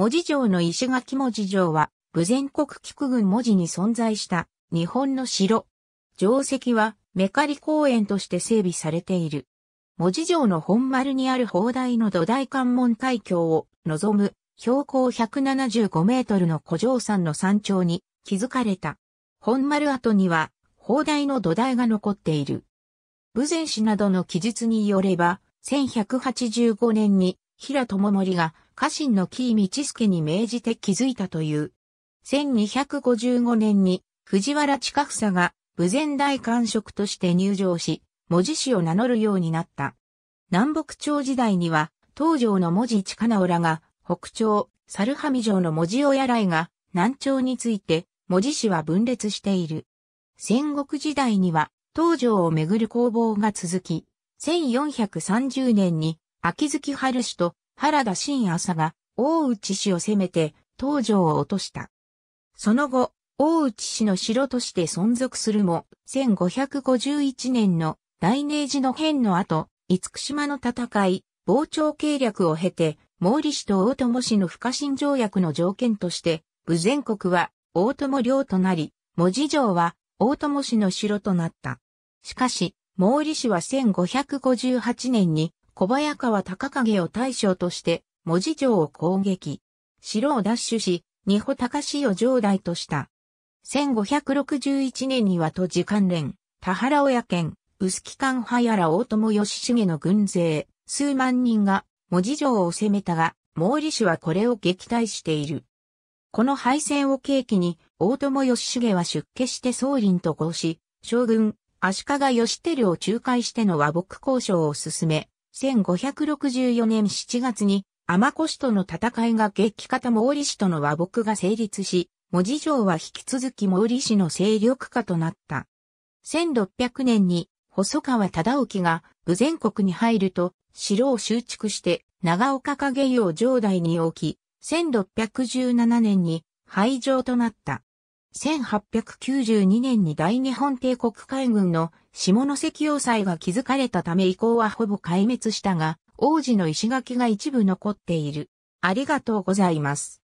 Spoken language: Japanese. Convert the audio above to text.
文字城の石垣文字城は、武前国菊群文字に存在した日本の城。城跡はメカリ公園として整備されている。文字城の本丸にある砲台の土台関門海峡を望む標高175メートルの古城山の山頂に築かれた。本丸跡には砲台の土台が残っている。武前氏などの記述によれば、1185年に平智盛が家臣の木井道助に命じて築いたという。1255年に藤原近房が武前大官職として入城し、文字師を名乗るようになった。南北朝時代には、東条の文字近直らが、北朝、猿上城の文字親来が、南朝について、文字師は分裂している。戦国時代には、東条をめぐる攻防が続き、1430年に、秋月春氏と原田信朝が大内氏を攻めて東条を落とした。その後、大内氏の城として存続するも、1551年の大明治の変の後、五福島の戦い、傍聴計略を経て、毛利氏と大友氏の不可侵条約の条件として、武前国は大友領となり、文字城は大友氏の城となった。しかし、毛利氏は1558年に小早川隆景を大将として、文字城を攻撃。城を奪取し、二保高氏を城代とした。1561年には都時関連、田原親県、薄木官派やら大友義重の軍勢、数万人が、文字城を攻めたが、毛利氏はこれを撃退している。この敗戦を契機に、大友義重は出家して総林と合し、将軍、足利義輝を仲介しての和睦交渉を進め、1564年7月に、天越との戦いが激化た毛利氏との和睦が成立し、文字城は引き続き毛利氏の勢力下となった。1600年に、細川忠興が武前国に入ると、城を修築して長岡影陽城代に置き、1617年に廃城となった。1892年に大日本帝国海軍の下関要塞が築かれたため以降はほぼ壊滅したが、王子の石垣が一部残っている。ありがとうございます。